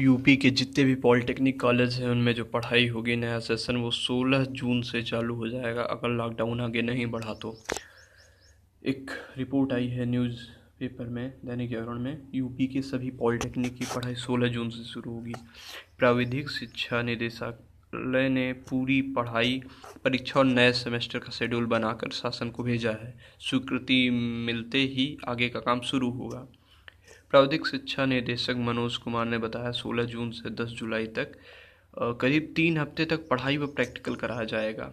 UP के जितने भी पॉलिटेक्निक कॉलेज हैं उनमें जो पढ़ाई होगी नया सेशन वो 16 जून से चालू हो जाएगा अगर लॉकडाउन आगे नहीं बढ़ा तो एक रिपोर्ट आई है न्यूज़ पेपर में दैनिक जागरण में यूपी के सभी पॉलिटेक्निक की पढ़ाई 16 जून से शुरू होगी प्राविधिक शिक्षा निदेशालय ने पूरी पढ़ाई परीक्षा और नए सेमेस्टर का शेड्यूल बनाकर शासन को भेजा है स्वीकृति मिलते ही आगे का काम शुरू होगा प्राविधिक शिक्षा निदेशक मनोज कुमार ने बताया सोलह जून से दस जुलाई तक करीब तीन हफ्ते तक पढ़ाई व प्रैक्टिकल कराया जाएगा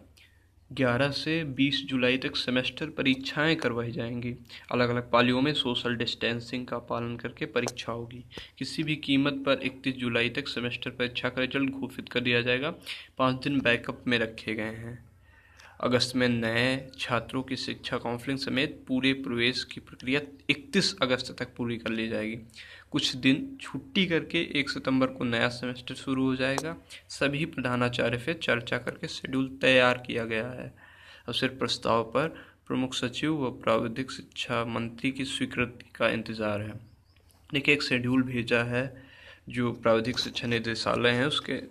ग्यारह से बीस जुलाई तक सेमेस्टर परीक्षाएं करवाई जाएंगी अलग अलग पालियों में सोशल डिस्टेंसिंग का पालन करके परीक्षा होगी किसी भी कीमत पर इकतीस जुलाई तक सेमेस्टर परीक्षा का रिजल्ट घोषित कर दिया जाएगा पाँच दिन बैकअप में रखे गए हैं अगस्त में नए छात्रों की शिक्षा काउंसलिंग समेत पूरे प्रवेश की प्रक्रिया 31 अगस्त तक पूरी कर ली जाएगी कुछ दिन छुट्टी करके 1 सितंबर को नया सेमेस्टर शुरू हो जाएगा सभी प्रधानाचार्य से चर्चा करके शेड्यूल तैयार किया गया है और सिर्फ प्रस्ताव पर प्रमुख सचिव व प्राविधिक शिक्षा मंत्री की स्वीकृति का इंतज़ार है देखिए एक शेड्यूल भेजा है जो प्राविधिक शिक्षा निदेशालय हैं उसके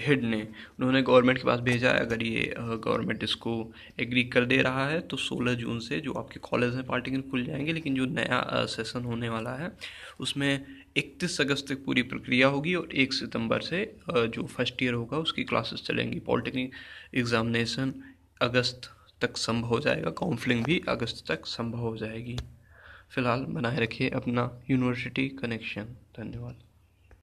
हेड ने उन्होंने गवर्नमेंट के पास भेजा है अगर ये गवर्नमेंट इसको एग्री कर दे रहा है तो 16 जून से जो आपके कॉलेज हैं पार्टिकल खुल जाएंगे लेकिन जो नया सेशन होने वाला है उसमें 31 अगस्त तक पूरी प्रक्रिया होगी और 1 सितंबर से जो फर्स्ट ईयर होगा उसकी क्लासेस चलेंगी पॉलिटेक्निक एग्ज़ामिनेशन अगस्त तक संभव हो जाएगा काउंसलिंग भी अगस्त तक संभव हो जाएगी फ़िलहाल बनाए रखिए अपना यूनिवर्सिटी कनेक्शन धन्यवाद